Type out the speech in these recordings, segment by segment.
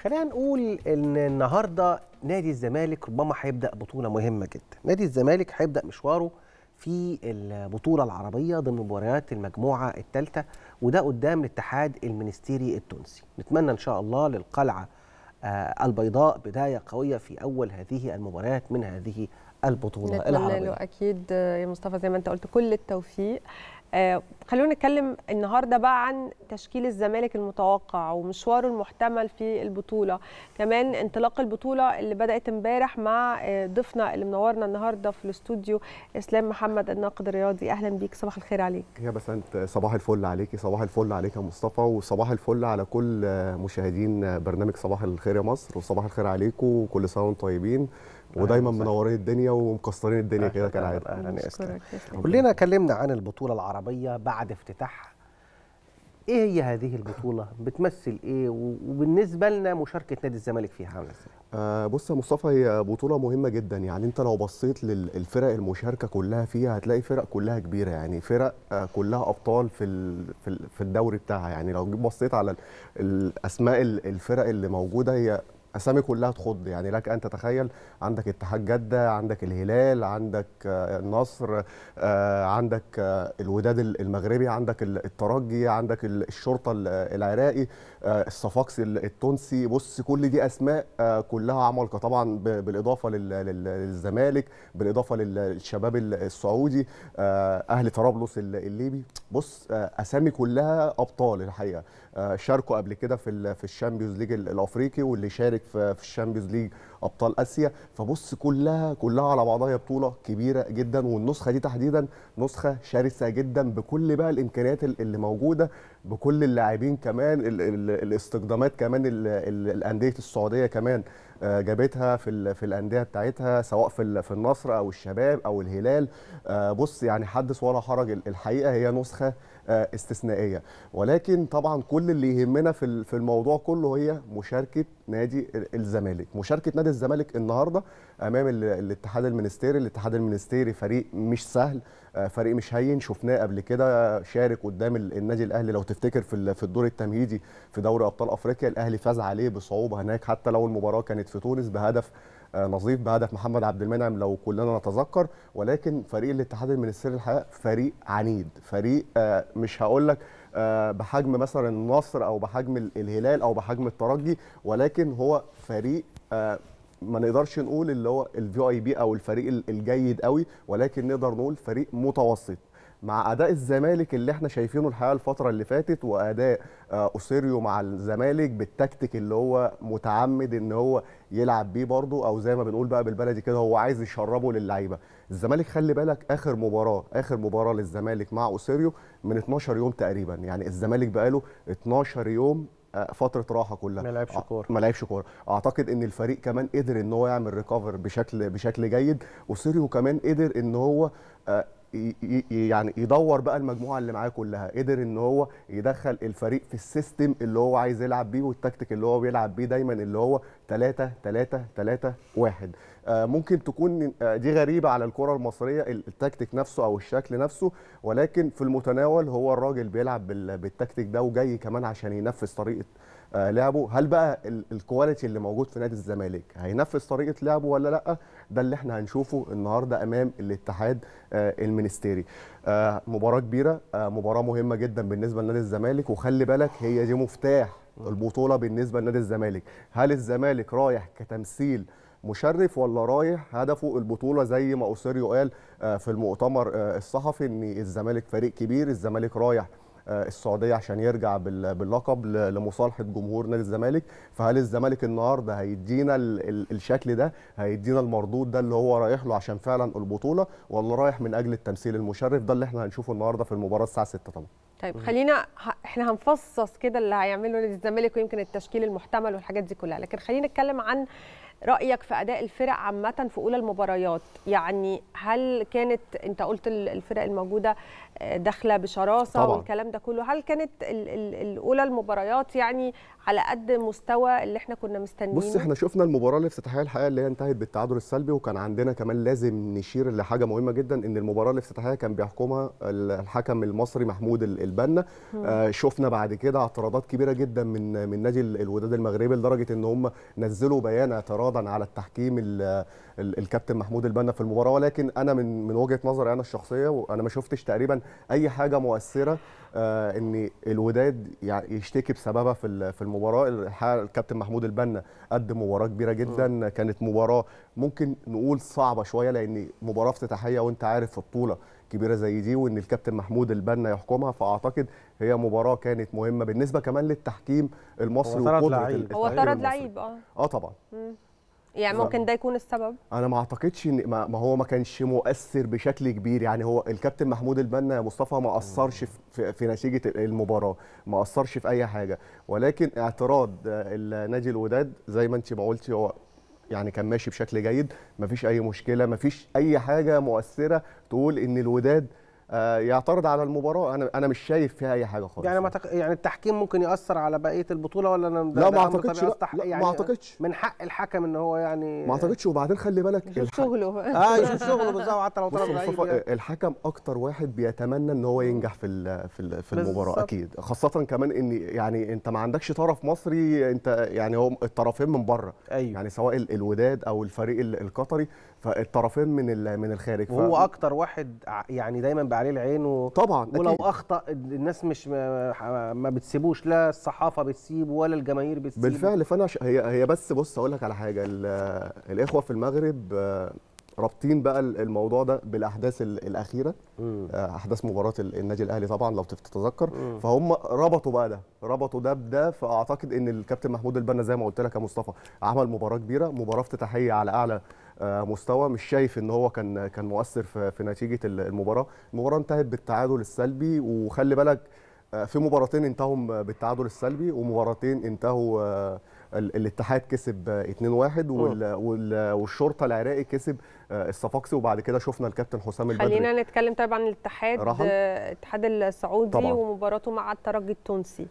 خلينا نقول ان النهارده نادي الزمالك ربما هيبدا بطوله مهمه جدا نادي الزمالك هيبدا مشواره في البطوله العربيه ضمن مباريات المجموعه الثالثه وده قدام الاتحاد المنستيري التونسي نتمنى ان شاء الله للقلعه آه، البيضاء بدايه قويه في اول هذه المباريات من هذه البطوله نتمنى العربيه له اكيد يا مصطفى زي ما انت قلت كل التوفيق آه، خلونا نتكلم النهارده بقى عن تشكيل الزمالك المتوقع ومشواره المحتمل في البطوله كمان انطلاق البطوله اللي بدات امبارح مع آه، ضيفنا اللي منورنا النهارده في الاستوديو اسلام محمد الناقد الرياضي اهلا بيك صباح الخير عليك يا بس انت صباح الفل عليكي صباح الفل عليك يا مصطفى وصباح الفل على كل مشاهدين برنامج صباح الخير يا مصر وصباح الخير عليكم وكل سنه وانتم طيبين ودايما منورين الدنيا ومكسرين الدنيا كده كالعاده اهلا يا كلنا كلمنا عن البطوله العربيه بعد افتتاحها ايه هي هذه البطوله بتمثل ايه وبالنسبه لنا مشاركه نادي الزمالك فيها عامله ازاي آه بص يا مصطفى هي بطوله مهمه جدا يعني انت لو بصيت للفرق المشاركه كلها فيها هتلاقي فرق كلها كبيره يعني فرق آه، كلها ابطال في في الدوري بتاعها يعني لو جيت بصيت على الاسماء الفرق اللي موجوده هي اسامي كلها تخض يعني لك ان تتخيل عندك اتحاد جده عندك الهلال عندك آه، النصر آه، عندك آه، الوداد المغربي عندك الترجي عندك الشرطه العراقي آه، الصفاقسي التونسي بص كل دي اسماء آه، كلها عمالقه طبعا بالاضافه للزمالك بالاضافه للشباب السعودي آه، اهل طرابلس الليبي بص اسامي كلها ابطال الحقيقه شاركوا قبل كده في في الشامبيونز ليج الافريقي واللي شارك في الشامبيونز ليج ابطال اسيا فبص كلها كلها على بعضها هي بطوله كبيره جدا والنسخه دي تحديدا نسخه شرسه جدا بكل بقى الامكانيات اللي موجوده بكل اللاعبين كمان الـ الـ الاستقدامات كمان الانديه السعوديه كمان آه، جابتها في في الانديه بتاعتها سواء في في النصر او الشباب او الهلال آه، بص يعني حدث ولا حرج الحقيقه هي نسخه آه، استثنائيه ولكن طبعا كل اللي يهمنا في في الموضوع كله هي مشاركه نادي الزمالك مشاركه نادي الزمالك النهارده امام الاتحاد المنستيري الاتحاد المنستيري فريق مش سهل آه، فريق مش هين شفناه قبل كده شارك قدام النادي الاهلي لو تفتكر في في الدور التمهيدي في دوري ابطال افريقيا الاهلي فاز عليه بصعوبه هناك حتى لو المباراه كانت في تونس بهدف آه، نظيف بهدف محمد عبد المنعم لو كلنا نتذكر ولكن فريق الاتحاد المنستيري الحقيقه فريق عنيد فريق آه، مش هقول لك بحجم مثلا النصر او بحجم الهلال او بحجم الترجي ولكن هو فريق ما نقدرش نقول اللي هو الفي اي بي او الفريق الجيد قوي ولكن نقدر نقول فريق متوسط مع اداء الزمالك اللي احنا شايفينه الحقيقه الفتره اللي فاتت واداء آه، اوسيريو مع الزمالك بالتكتيك اللي هو متعمد ان هو يلعب بيه برضو او زي ما بنقول بقى بالبلدي كده هو عايز يشربه للعيبه الزمالك خلي بالك اخر مباراه اخر مباراه للزمالك مع اوسيريو من 12 يوم تقريبا يعني الزمالك بقاله 12 يوم فتره راحه كلها ما لعبش آه، كوره ما لعبش كوره اعتقد ان الفريق كمان قدر ان هو يعمل ريكفر بشكل بشكل جيد وسيريو كمان قدر ان هو آه، يعني يدور بقى المجموعه اللي معاه كلها قدر ان هو يدخل الفريق في السيستم اللي هو عايز يلعب بيه والتكتيك اللي هو بيلعب بيه دايما اللي هو 3 3 3 1 آه، ممكن تكون آه، دي غريبه على الكره المصريه التكتيك نفسه او الشكل نفسه ولكن في المتناول هو الراجل بيلعب بالتكتيك ده وجاي كمان عشان ينفذ طريقه آه، لعبه هل بقى الكواليتي اللي موجود في نادي الزمالك هينفذ طريقه لعبه ولا لا ده اللي احنا هنشوفه النهارده امام الاتحاد المنستيري مباراه كبيره مباراه مهمه جدا بالنسبه لنادي الزمالك وخلي بالك هي دي مفتاح البطوله بالنسبه لنادي الزمالك هل الزمالك رايح كتمثيل مشرف ولا رايح هدفه البطوله زي ما اوسيريو قال آه، في المؤتمر آه، الصحفي ان الزمالك فريق كبير الزمالك رايح آه، السعوديه عشان يرجع باللقب لمصالحه جمهور نادي الزمالك فهل الزمالك النهارده هيدينا الشكل ده هيدينا المردود ده اللي هو رايح له عشان فعلا البطوله ولا رايح من اجل التمثيل المشرف ده اللي احنا هنشوفه النهارده في المباراه الساعه 6 طبعا طيب خلينا احنا هنفصص كده اللي هيعمله نادي الزمالك ويمكن التشكيل المحتمل والحاجات دي كلها لكن خلينا نتكلم عن رايك في اداء الفرق عامه في اولى المباريات يعني هل كانت انت قلت الفرق الموجوده آه، داخله بشراسه طبعا. والكلام ده كله هل كانت الاولى المباريات يعني على قد مستوى اللي احنا كنا مستنيينه بص احنا شفنا المباراه الافتتاحيه الحقيقه اللي هي انتهت بالتعادل السلبي وكان عندنا كمان لازم نشير لحاجه مهمه جدا ان المباراه الافتتاحيه كان بيحكمها الحكم المصري محمود البنا آه شفنا بعد كده اعتراضات كبيره جدا من من نادي الوداد المغربي لدرجه ان هم نزلوا بيان اعتراض اعتراضا على التحكيم الكابتن محمود البنا في المباراه ولكن انا من من وجهه نظري انا الشخصيه وانا ما شفتش تقريبا اي حاجه مؤثره آه، ان الوداد يشتكي بسببها في في المباراه الكابتن محمود البنا قدم مباراه كبيره جدا كانت مباراه ممكن نقول صعبه شويه لان مباراه افتتاحيه وانت عارف في بطوله كبيره زي دي وان الكابتن محمود البنا يحكمها فاعتقد هي مباراه كانت مهمه بالنسبه كمان للتحكيم المصري وقدره هو طرد لعيب اه اه طبعا مم. يعني ممكن ده يكون السبب انا ما اعتقدش ان ما هو ما كانش مؤثر بشكل كبير يعني هو الكابتن محمود البنا يا مصطفى ما اثرش في, في نتيجه المباراه ما اثرش في اي حاجه ولكن اعتراض النادي الوداد زي ما انت ما قلتي هو يعني كان ماشي بشكل جيد ما فيش اي مشكله ما فيش اي حاجه مؤثره تقول ان الوداد آه، يعترض على المباراه انا انا مش شايف فيها اي حاجه خالص يعني ما تق... يعني التحكيم ممكن ياثر على بقيه البطوله ولا انا لا ما اعتقدش لا. لا يعني ما اعتقدش من حق الحكم ان هو يعني ما اعتقدش وبعدين خلي بالك يشوف الح... شغله اه يشوف شغله بالظبط حتى لو طلب يعني. الحكم اكتر واحد بيتمنى ان هو ينجح في في, المباراه في المباراه اكيد خاصه كمان ان يعني انت ما عندكش طرف مصري انت يعني هو الطرفين من بره أيوه. يعني سواء الوداد او الفريق القطري فالطرفين من من الخارج وهو ف... اكتر واحد يعني دايما عليه العين و... طبعا ولو أكيد. اخطا الناس مش ما, ما بتسيبوش لا الصحافه بتسيب ولا الجماهير بتسيب بالفعل فانا ش... هي هي بس بص اقول لك على حاجه ال... الاخوه في المغرب آه، رابطين بقى الموضوع ده بالاحداث الاخيره مم. آه، احداث مباراه النادي الاهلي طبعا لو تتذكر مم. فهم ربطوا بقى ده ربطوا ده بده فاعتقد ان الكابتن محمود البنا زي ما قلت لك يا مصطفى عمل مباراه كبيره مباراه افتتاحيه على اعلى آه، مستوى مش شايف ان هو كان كان مؤثر في نتيجه المباراه المباراه انتهت بالتعادل السلبي وخلي بالك آه، في مباراتين انتهوا بالتعادل السلبي ومباراتين انتهوا آه، الاتحاد كسب 2-1 والشرطه العراقي كسب الصفاقسي وبعد كده شفنا الكابتن حسام البدري خلينا نتكلم طيب عن الاتحاد الاتحاد السعودي طبعا. ومباراته مع الترجي التونسي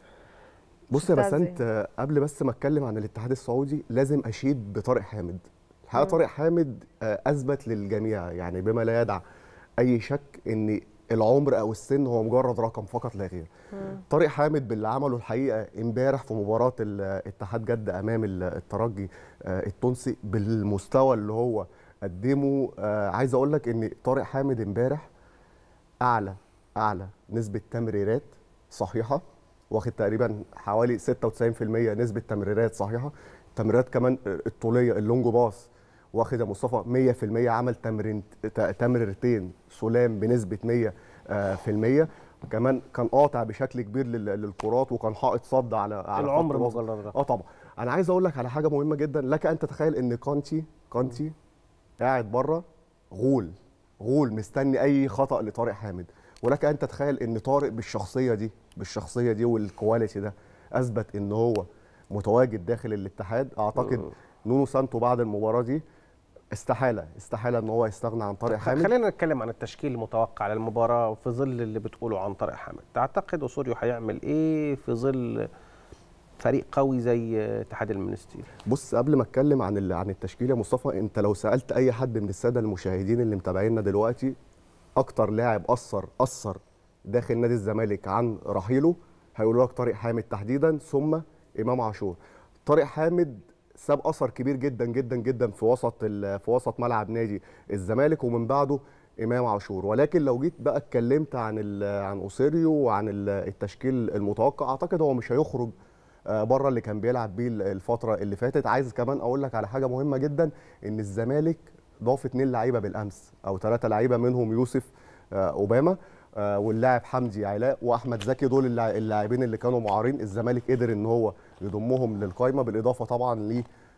بص يا بسنت قبل بس ما اتكلم عن الاتحاد السعودي لازم اشيد بطارق حامد الحقيقه طارق حامد آه، اثبت للجميع يعني بما لا يدع اي شك ان العمر او السن هو مجرد رقم فقط لا غير. طارق حامد باللي عمله الحقيقه امبارح في مباراه اتحاد جده امام الترجي آه، التونسي بالمستوى اللي هو قدمه آه، عايز اقول لك ان طارق حامد امبارح اعلى اعلى نسبه تمريرات صحيحه واخد تقريبا حوالي 96% نسبه تمريرات صحيحه تمريرات كمان الطوليه اللونج باص واخد يا مصطفى 100% عمل تمرين تمريرتين سلام بنسبه 100% كمان كان قاطع بشكل كبير للكرات وكان حائط صد على على العمر مجرد اه طبعا انا عايز اقول لك على حاجه مهمه جدا لك ان تتخيل ان كانتي كانتي قاعد بره غول غول مستني اي خطا لطارق حامد ولك ان تتخيل ان طارق بالشخصيه دي بالشخصيه دي والكواليتي ده اثبت ان هو متواجد داخل الاتحاد اعتقد نونو سانتو بعد المباراه دي استحاله استحاله ان هو يستغنى عن طارق طيب، حامد خلينا نتكلم عن التشكيل المتوقع للمباراه في ظل اللي بتقوله عن طارق حامد تعتقد osorio هيعمل ايه في ظل فريق قوي زي اتحاد المنستير بص قبل ما اتكلم عن عن التشكيل يا مصطفى انت لو سالت اي حد من الساده المشاهدين اللي متابعينا دلوقتي اكتر لاعب اثر اثر داخل نادي الزمالك عن رحيله هيقولوا لك طارق حامد تحديدا ثم امام عاشور طارق حامد ساب اثر كبير جدا جدا جدا في وسط في وسط ملعب نادي الزمالك ومن بعده امام عاشور ولكن لو جيت بقى اتكلمت عن عن اوسيريو وعن التشكيل المتوقع اعتقد هو مش هيخرج آه، بره اللي كان بيلعب بيه الفتره اللي فاتت عايز كمان اقول لك على حاجه مهمه جدا ان الزمالك ضاف اثنين لعيبه بالامس او ثلاثه لعيبه منهم يوسف آه، اوباما آه، واللاعب حمدي علاء واحمد زكي دول اللاعبين اللي كانوا معارين الزمالك قدر ان هو يضمهم للقائمه بالاضافه طبعا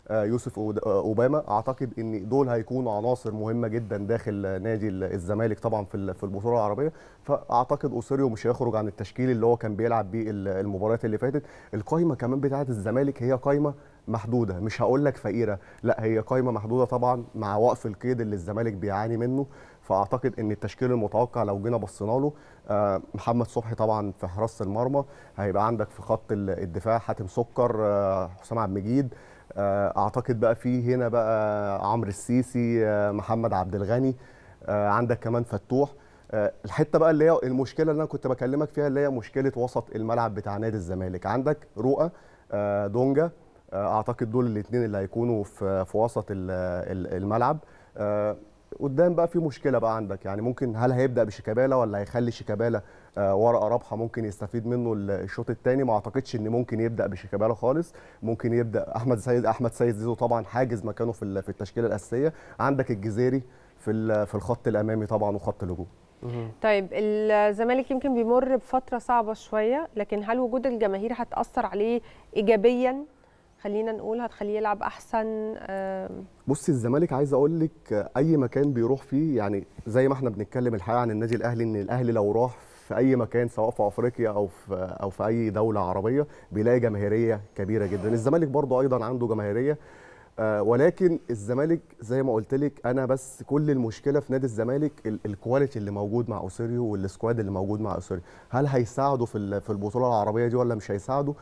ليوسف آه، آه، اوباما اعتقد ان دول هيكونوا عناصر مهمه جدا داخل نادي الزمالك طبعا في في البطوله العربيه فاعتقد اوسيريو مش هيخرج عن التشكيل اللي هو كان بيلعب بيه المباريات اللي فاتت القائمه كمان بتاعه الزمالك هي قائمه محدوده مش هقول لك فقيره لا هي قائمه محدوده طبعا مع وقف القيد اللي الزمالك بيعاني منه فاعتقد ان التشكيل المتوقع لو جينا بصينا له آه، محمد صبحي طبعا في حراسه المرمى هيبقى عندك في خط الدفاع حاتم سكر آه، حسام عبد المجيد آه، اعتقد بقى في هنا بقى عمرو السيسي محمد عبد الغني عندك كمان فتوح الحته بقى اللي هي المشكله اللي انا كنت بكلمك فيها اللي هي مشكله وسط الملعب بتاع نادي الزمالك عندك رؤى دونجا اعتقد دول الاثنين اللي هيكونوا في في وسط الملعب قدام بقى في مشكله بقى عندك يعني ممكن هل هيبدا بشيكابالا ولا هيخلي شيكابالا آه، ورقه رابحه ممكن يستفيد منه الشوط الثاني ما اعتقدش ان ممكن يبدا بشيكابالا خالص ممكن يبدا احمد سيد احمد سيد زيزو طبعا حاجز مكانه في في التشكيله الاساسيه عندك الجزيري في في الخط الامامي طبعا وخط الهجوم طيب الزمالك يمكن بيمر بفتره صعبه شويه لكن هل وجود الجماهير هتاثر عليه ايجابيا خلينا نقول هتخليه يلعب احسن بصي الزمالك عايز اقول لك اي مكان بيروح فيه يعني زي ما احنا بنتكلم الحقيقه عن النادي الاهلي ان الاهلي لو راح في اي مكان سواء في افريقيا او في او في اي دوله عربيه بيلاقي جماهيريه كبيره جدا الزمالك برضو ايضا عنده جماهيريه آه، ولكن الزمالك زي ما قلت لك انا بس كل المشكله في نادي الزمالك الكواليتي اللي موجود مع اوسيريو والسكواد اللي موجود مع اوسيريو هل هيساعده في في البطوله العربيه دي ولا مش هيساعده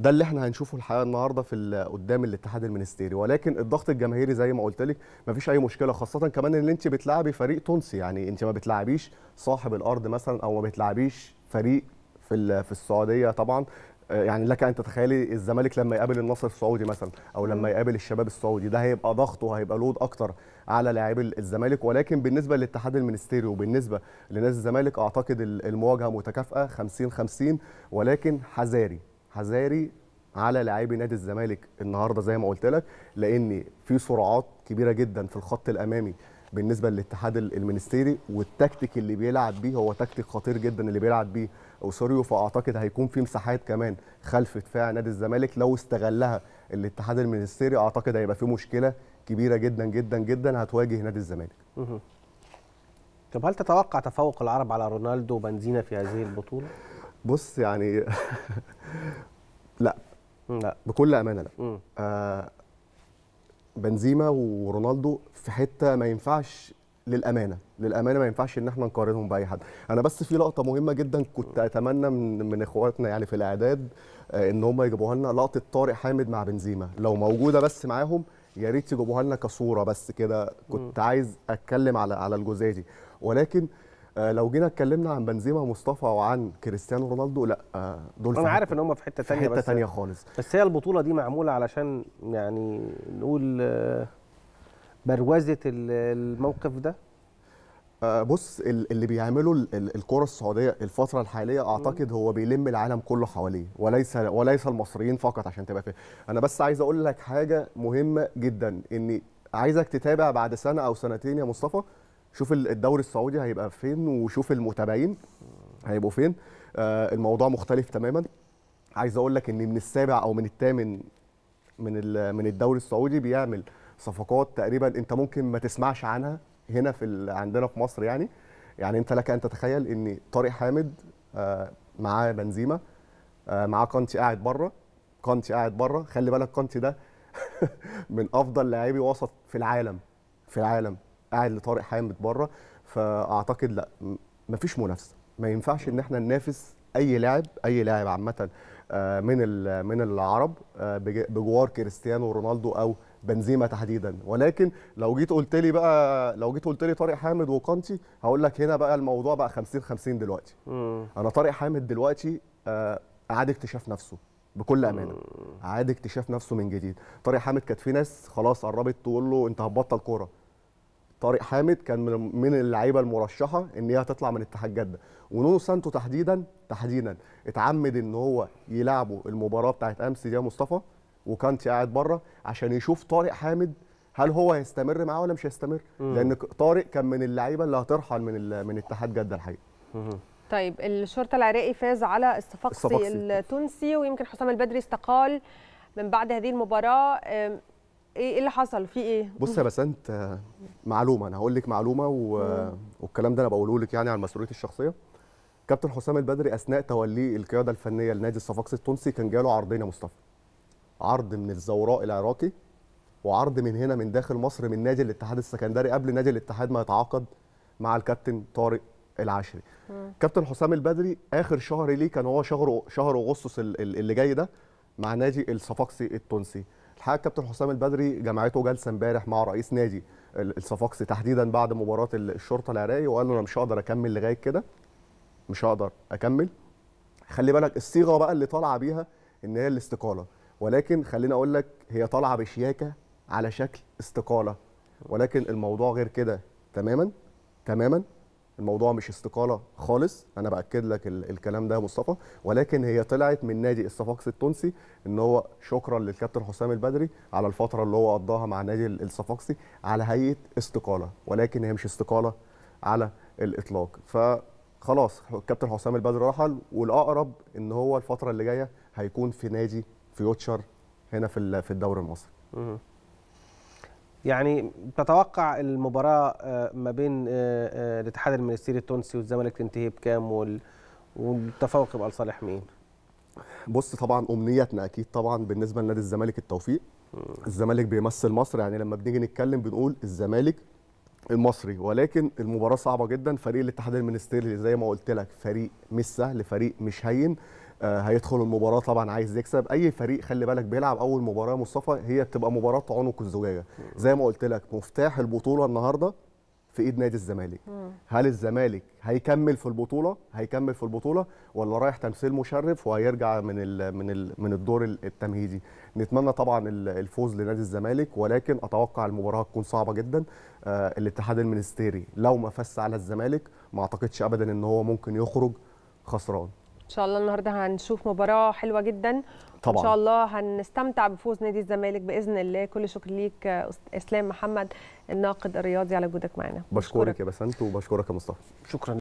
ده اللي احنا هنشوفه الحقيقه النهارده في قدام الاتحاد المنستيري ولكن الضغط الجماهيري زي ما قلت لك مفيش اي مشكله خاصه كمان ان انت بتلعبي فريق تونسي يعني انت ما بتلعبيش صاحب الارض مثلا او ما بتلعبيش فريق في في السعوديه طبعا آه، يعني لك ان تتخيلي الزمالك لما يقابل النصر السعودي مثلا او لما يقابل الشباب السعودي ده هيبقى ضغط وهيبقى لود اكتر على لاعبي الزمالك ولكن بالنسبه للاتحاد المنستيري وبالنسبه لنادي الزمالك اعتقد المواجهه متكافئه 50 50 ولكن حذاري حذاري على لاعبي نادي الزمالك النهارده زي ما قلت لك لان في سرعات كبيره جدا في الخط الامامي بالنسبه للاتحاد المنستيري والتكتيك اللي بيلعب بيه هو تكتيك خطير جدا اللي بيلعب بيه اوسوريو فاعتقد هيكون في مساحات كمان خلف دفاع نادي الزمالك لو استغلها الاتحاد المنستيري اعتقد هيبقى في مشكله كبيره جدا جدا جدا هتواجه نادي الزمالك. طب هل تتوقع تفوق العرب على رونالدو وبنزينا في هذه البطوله؟ بص يعني لا لا بكل امانه لا آه بنزيما ورونالدو في حته ما ينفعش للامانه للامانه ما ينفعش ان احنا نقارنهم باي حد انا بس في لقطه مهمه جدا كنت اتمنى من من اخواتنا يعني في الاعداد آه، ان هم يجيبوها لنا لقطه طارق حامد مع بنزيما لو موجوده بس معاهم يا ريت يجيبوها لنا كصوره بس كده كنت م. عايز اتكلم على على الجزئيه دي ولكن آه، لو جينا اتكلمنا عن بنزيما ومصطفى وعن كريستيانو رونالدو لا آه، دول انا عارف ان هم في حته ثانيه في حته ثانيه خالص بس هي البطوله دي معموله علشان يعني نقول آه، بروزه الموقف ده بص اللي بيعمله الكره السعوديه الفتره الحاليه اعتقد هو بيلم العالم كله حواليه وليس وليس المصريين فقط عشان تبقى فاهم انا بس عايز اقول لك حاجه مهمه جدا ان عايزك تتابع بعد سنه او سنتين يا مصطفى شوف الدوري السعودي هيبقى فين وشوف المتابعين هيبقوا فين آه الموضوع مختلف تماما عايز اقول لك ان من السابع او من الثامن من من الدوري السعودي بيعمل صفقات تقريبا انت ممكن ما تسمعش عنها هنا في عندنا في مصر يعني يعني انت لك ان تتخيل ان طارق حامد آه معاه بنزيما آه معاه كانتي قاعد بره كانتي قاعد بره خلي بالك كانتي ده من افضل لاعبي وسط في العالم في العالم قاعد لطارق حامد بره فاعتقد لا مفيش منافسه ما ينفعش ان احنا ننافس اي لاعب اي لاعب عامه آه، من من العرب آه، بجوار كريستيانو رونالدو او بنزيما تحديدا ولكن لو جيت قلت لي بقى لو جيت قلت لي طارق حامد وكانتي هقول لك هنا بقى الموضوع بقى 50 50 دلوقتي مم. انا طارق حامد دلوقتي آه، اعاد اكتشاف نفسه بكل امانه اعاد اكتشاف نفسه من جديد طارق حامد كانت في ناس خلاص قربت تقول له انت هتبطل كوره طارق حامد كان من من اللعيبه المرشحه ان هي تطلع من اتحاد جده ونونو سانتو تحديدا تحديدا اتعمد ان هو يلعبوا المباراه بتاعت امس دي يا مصطفى وكانت قاعد بره عشان يشوف طارق حامد هل هو هيستمر معاه ولا مش هيستمر مم. لان طارق كان من اللعيبه اللي هترحل من من اتحاد جده الحقيقه مم. طيب الشرطه العراقي فاز على الصفاقسي التونسي ويمكن حسام البدري استقال من بعد هذه المباراه إيه،, ايه اللي حصل في ايه بص يا بسنت معلومه انا هقول لك معلومه و... والكلام ده انا بقوله لك يعني عن مسؤوليتي الشخصيه كابتن حسام البدري اثناء توليه القياده الفنيه لنادي الصفاقس التونسي كان جاله عرضين يا مصطفى عرض من الزوراء العراقي وعرض من هنا من داخل مصر من نادي الاتحاد السكندري قبل نادي الاتحاد ما يتعاقد مع الكابتن طارق العاشري كابتن حسام البدري اخر شهر ليه كان هو شهر شهر اغسطس اللي جاي ده مع نادي الصفاقسي التونسي الحقيقه كابتن حسام البدري جمعته جلسه امبارح مع رئيس نادي الصفاقسي تحديدا بعد مباراه الشرطه العراقي وقال له انا مش هقدر اكمل لغايه كده مش هقدر اكمل خلي بالك الصيغه بقى اللي طالعه بيها ان هي الاستقاله ولكن خليني اقول لك هي طالعه بشياكه على شكل استقاله ولكن الموضوع غير كده تماما تماما الموضوع مش استقاله خالص انا باكد لك الكلام ده يا مصطفى ولكن هي طلعت من نادي الصفاقس التونسي ان هو شكرا للكابتن حسام البدري على الفتره اللي هو قضاها مع نادي الصفاقسي على هيئه استقاله ولكن هي مش استقاله على الاطلاق فخلاص الكابتن حسام البدري رحل والاقرب ان هو الفتره اللي جايه هيكون في نادي فيوتشر هنا في الدوري المصري يعني تتوقع المباراة آه، ما بين آه، آه، الاتحاد المنستيري التونسي والزمالك تنتهي بكام والتفوق يبقى لصالح مين؟ بص طبعا امنيتنا اكيد طبعا بالنسبه لنادي الزمالك التوفيق الزمالك بيمثل مصر يعني لما بنيجي نتكلم بنقول الزمالك المصري ولكن المباراه صعبه جدا فريق الاتحاد المنستيري زي ما قلت لك فريق مش سهل فريق مش هين آه، هيدخل المباراه طبعا عايز يكسب اي فريق خلي بالك بيلعب اول مباراه مصطفى هي بتبقى مباراه عنق الزجاجه زي ما قلت لك مفتاح البطوله النهارده في ايد نادي الزمالك هل الزمالك هيكمل في البطوله هيكمل في البطوله ولا رايح تمثيل مشرف وهيرجع من الـ من الـ من الدور التمهيدي نتمنى طبعا الفوز لنادي الزمالك ولكن اتوقع المباراه تكون صعبه جدا آه الاتحاد المنستيري لو ما فاز على الزمالك ما اعتقدش ابدا ان هو ممكن يخرج خسران ان شاء الله النهارده هنشوف مباراه حلوه جدا طبعا ان شاء الله هنستمتع بفوز نادي الزمالك باذن الله كل شكر ليك اسلام محمد الناقد الرياضي على وجودك معنا بشكرك يا بسنت وبشكرك يا مصطفى شكرا